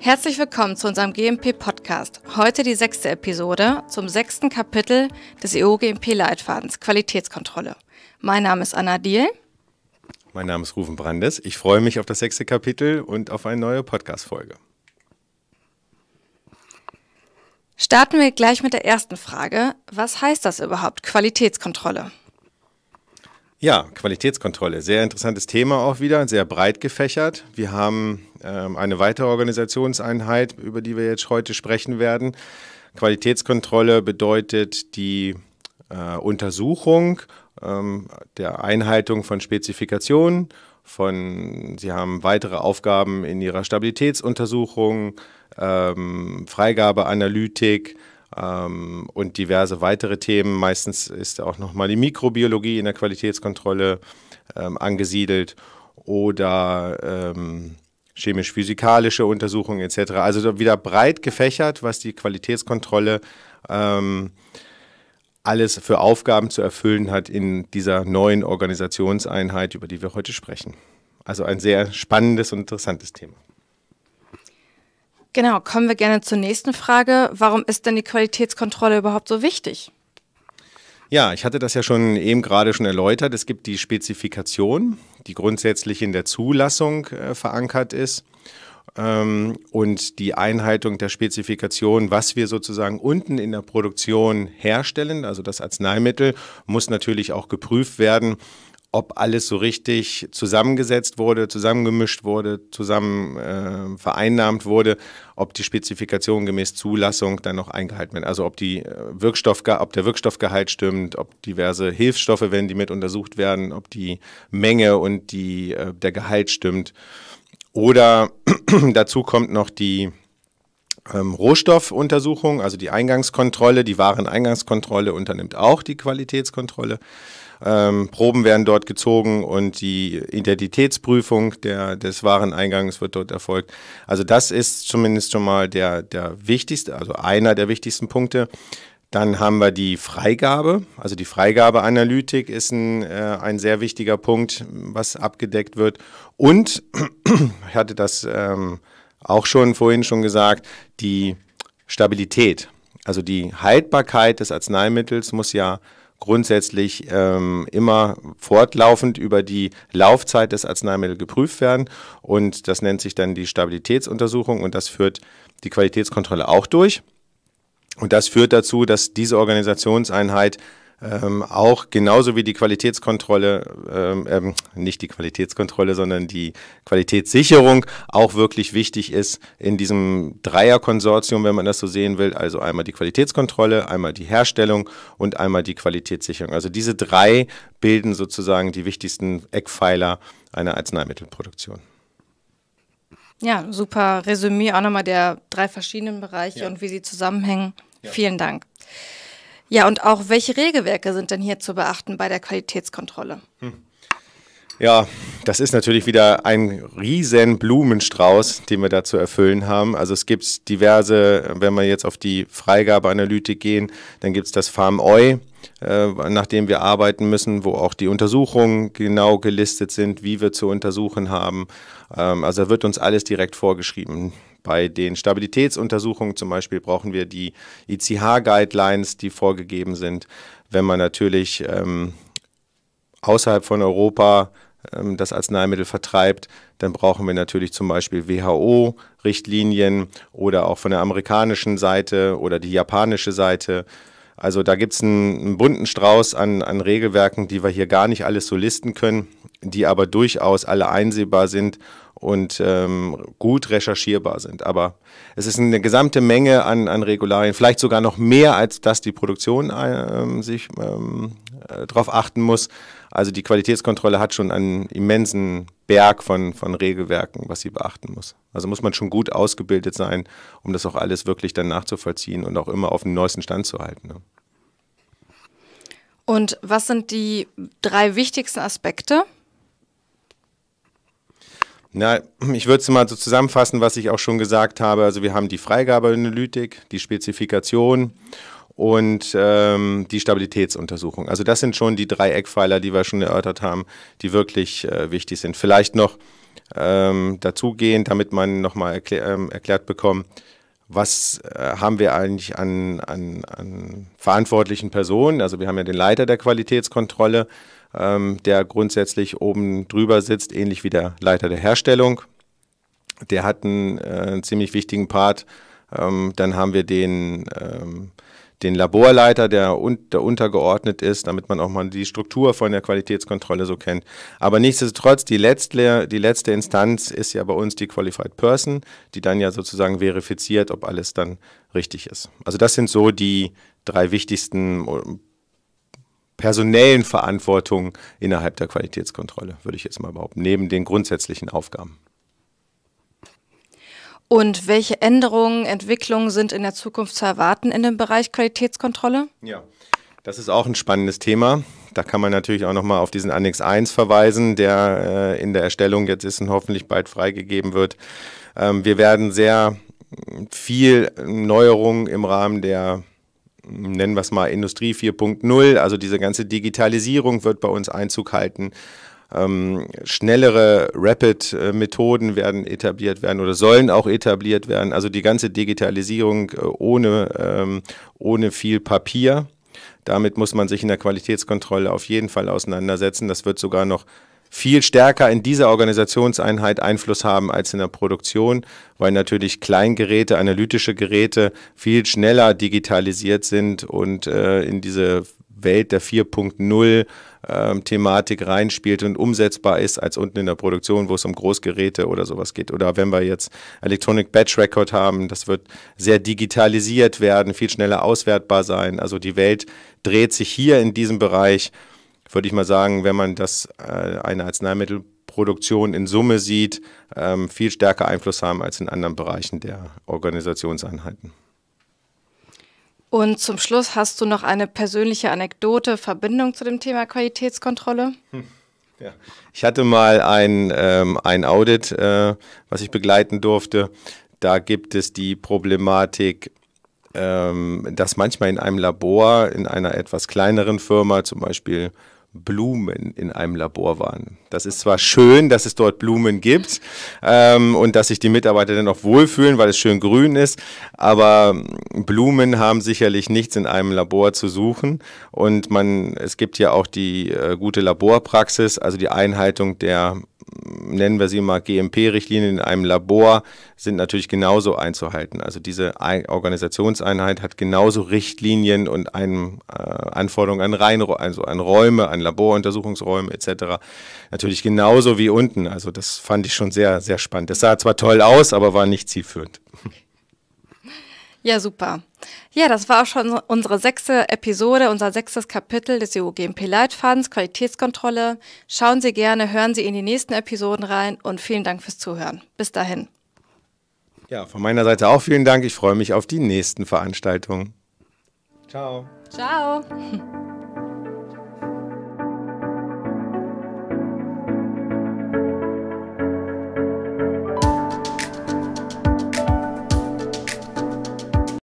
Herzlich willkommen zu unserem GMP-Podcast. Heute die sechste Episode zum sechsten Kapitel des EU-GMP-Leitfadens Qualitätskontrolle. Mein Name ist Anna Diel. Mein Name ist Rufen Brandes. Ich freue mich auf das sechste Kapitel und auf eine neue Podcast-Folge. Starten wir gleich mit der ersten Frage. Was heißt das überhaupt, Qualitätskontrolle? Ja, Qualitätskontrolle. Sehr interessantes Thema auch wieder, sehr breit gefächert. Wir haben ähm, eine weitere Organisationseinheit, über die wir jetzt heute sprechen werden. Qualitätskontrolle bedeutet die äh, Untersuchung ähm, der Einhaltung von Spezifikationen, von, Sie haben weitere Aufgaben in Ihrer Stabilitätsuntersuchung, ähm, Freigabeanalytik ähm, und diverse weitere Themen. Meistens ist auch nochmal die Mikrobiologie in der Qualitätskontrolle ähm, angesiedelt oder ähm, chemisch-physikalische Untersuchungen etc. Also wieder breit gefächert, was die Qualitätskontrolle ähm, alles für Aufgaben zu erfüllen hat in dieser neuen Organisationseinheit, über die wir heute sprechen. Also ein sehr spannendes und interessantes Thema. Genau, kommen wir gerne zur nächsten Frage. Warum ist denn die Qualitätskontrolle überhaupt so wichtig? Ja, ich hatte das ja schon eben gerade schon erläutert. Es gibt die Spezifikation, die grundsätzlich in der Zulassung äh, verankert ist ähm, und die Einhaltung der Spezifikation, was wir sozusagen unten in der Produktion herstellen, also das Arzneimittel, muss natürlich auch geprüft werden ob alles so richtig zusammengesetzt wurde, zusammengemischt wurde, zusammen äh, vereinnahmt wurde, ob die Spezifikation gemäß Zulassung dann noch eingehalten wird. Also ob, die äh, Wirkstoffge ob der Wirkstoffgehalt stimmt, ob diverse Hilfsstoffe, wenn die mit untersucht werden, ob die Menge und die, äh, der Gehalt stimmt. Oder dazu kommt noch die ähm, Rohstoffuntersuchung, also die Eingangskontrolle, die Wareneingangskontrolle unternimmt auch die Qualitätskontrolle. Ähm, Proben werden dort gezogen und die Identitätsprüfung der, des Wareneingangs wird dort erfolgt. Also das ist zumindest schon mal der, der wichtigste, also einer der wichtigsten Punkte. Dann haben wir die Freigabe. Also die Freigabeanalytik ist ein, äh, ein sehr wichtiger Punkt, was abgedeckt wird. Und ich hatte das ähm, auch schon vorhin schon gesagt, die Stabilität, also die Haltbarkeit des Arzneimittels muss ja grundsätzlich ähm, immer fortlaufend über die Laufzeit des Arzneimittels geprüft werden. Und das nennt sich dann die Stabilitätsuntersuchung und das führt die Qualitätskontrolle auch durch. Und das führt dazu, dass diese Organisationseinheit ähm, auch genauso wie die Qualitätskontrolle, ähm, ähm, nicht die Qualitätskontrolle, sondern die Qualitätssicherung auch wirklich wichtig ist in diesem Dreierkonsortium, wenn man das so sehen will. Also einmal die Qualitätskontrolle, einmal die Herstellung und einmal die Qualitätssicherung. Also diese drei bilden sozusagen die wichtigsten Eckpfeiler einer Arzneimittelproduktion. Ja, super Resümee auch nochmal der drei verschiedenen Bereiche ja. und wie sie zusammenhängen. Ja. Vielen Dank. Ja, und auch welche Regelwerke sind denn hier zu beachten bei der Qualitätskontrolle? Hm. Ja, das ist natürlich wieder ein riesen Blumenstrauß, den wir da zu erfüllen haben. Also es gibt diverse, wenn wir jetzt auf die Freigabeanalytik gehen, dann gibt es das Farm Eu, äh, nach dem wir arbeiten müssen, wo auch die Untersuchungen genau gelistet sind, wie wir zu untersuchen haben. Ähm, also wird uns alles direkt vorgeschrieben. Bei den Stabilitätsuntersuchungen zum Beispiel brauchen wir die ICH-Guidelines, die vorgegeben sind. Wenn man natürlich ähm, außerhalb von Europa ähm, das Arzneimittel vertreibt, dann brauchen wir natürlich zum Beispiel WHO-Richtlinien oder auch von der amerikanischen Seite oder die japanische Seite. Also da gibt es einen, einen, bunten Strauß an, an Regelwerken, die wir hier gar nicht alles so listen können, die aber durchaus alle einsehbar sind und ähm, gut recherchierbar sind. Aber es ist eine gesamte Menge an, an Regularien, vielleicht sogar noch mehr, als dass die Produktion äh, ähm, sich ähm, äh, darauf achten muss. Also die Qualitätskontrolle hat schon einen immensen Berg von, von Regelwerken, was sie beachten muss. Also muss man schon gut ausgebildet sein, um das auch alles wirklich dann nachzuvollziehen und auch immer auf dem neuesten Stand zu halten. Ne? Und was sind die drei wichtigsten Aspekte? Na, ich würde es mal so zusammenfassen, was ich auch schon gesagt habe. Also wir haben die Freigabeanalytik, die Spezifikation und ähm, die Stabilitätsuntersuchung. Also das sind schon die drei Eckpfeiler, die wir schon erörtert haben, die wirklich äh, wichtig sind. Vielleicht noch ähm, dazugehend, damit man nochmal erklär, ähm, erklärt bekommt, was äh, haben wir eigentlich an, an, an verantwortlichen Personen? Also wir haben ja den Leiter der Qualitätskontrolle, ähm, der grundsätzlich oben drüber sitzt, ähnlich wie der Leiter der Herstellung. Der hat einen, äh, einen ziemlich wichtigen Part. Ähm, dann haben wir den ähm, den Laborleiter, der, der untergeordnet ist, damit man auch mal die Struktur von der Qualitätskontrolle so kennt. Aber nichtsdestotrotz, die letzte, die letzte Instanz ist ja bei uns die Qualified Person, die dann ja sozusagen verifiziert, ob alles dann richtig ist. Also das sind so die drei wichtigsten äh, personellen Verantwortungen innerhalb der Qualitätskontrolle, würde ich jetzt mal behaupten, neben den grundsätzlichen Aufgaben. Und welche Änderungen, Entwicklungen sind in der Zukunft zu erwarten in dem Bereich Qualitätskontrolle? Ja, das ist auch ein spannendes Thema. Da kann man natürlich auch nochmal auf diesen Annex 1 verweisen, der äh, in der Erstellung jetzt ist und hoffentlich bald freigegeben wird. Ähm, wir werden sehr viel Neuerungen im Rahmen der nennen wir es mal Industrie 4.0, also diese ganze Digitalisierung wird bei uns Einzug halten ähm, schnellere Rapid-Methoden werden etabliert werden oder sollen auch etabliert werden. Also die ganze Digitalisierung äh, ohne, ähm, ohne viel Papier. Damit muss man sich in der Qualitätskontrolle auf jeden Fall auseinandersetzen. Das wird sogar noch viel stärker in dieser Organisationseinheit Einfluss haben als in der Produktion, weil natürlich Kleingeräte, analytische Geräte viel schneller digitalisiert sind und äh, in diese Welt der 4.0 ähm, Thematik reinspielt und umsetzbar ist, als unten in der Produktion, wo es um Großgeräte oder sowas geht. Oder wenn wir jetzt Electronic Batch Record haben, das wird sehr digitalisiert werden, viel schneller auswertbar sein. Also die Welt dreht sich hier in diesem Bereich, würde ich mal sagen, wenn man das äh, eine Arzneimittelproduktion in Summe sieht, ähm, viel stärker Einfluss haben als in anderen Bereichen der Organisationseinheiten. Und zum Schluss hast du noch eine persönliche Anekdote, Verbindung zu dem Thema Qualitätskontrolle? Hm. Ja. Ich hatte mal ein, ähm, ein Audit, äh, was ich begleiten durfte. Da gibt es die Problematik, ähm, dass manchmal in einem Labor, in einer etwas kleineren Firma, zum Beispiel Blumen in einem Labor waren. Das ist zwar schön, dass es dort Blumen gibt ähm, und dass sich die Mitarbeiter dann auch wohlfühlen, weil es schön grün ist, aber Blumen haben sicherlich nichts in einem Labor zu suchen und man, es gibt ja auch die äh, gute Laborpraxis, also die Einhaltung der nennen wir sie mal GMP-Richtlinien in einem Labor, sind natürlich genauso einzuhalten. Also diese Organisationseinheit hat genauso Richtlinien und ein, äh, Anforderungen an, Rein, also an Räume, an Laboruntersuchungsräume etc. Natürlich genauso wie unten. Also das fand ich schon sehr, sehr spannend. Das sah zwar toll aus, aber war nicht zielführend. Ja, super. Ja, das war auch schon unsere sechste Episode, unser sechstes Kapitel des EU-GMP-Leitfadens, Qualitätskontrolle. Schauen Sie gerne, hören Sie in die nächsten Episoden rein und vielen Dank fürs Zuhören. Bis dahin. Ja, von meiner Seite auch vielen Dank. Ich freue mich auf die nächsten Veranstaltungen. Ciao. Ciao.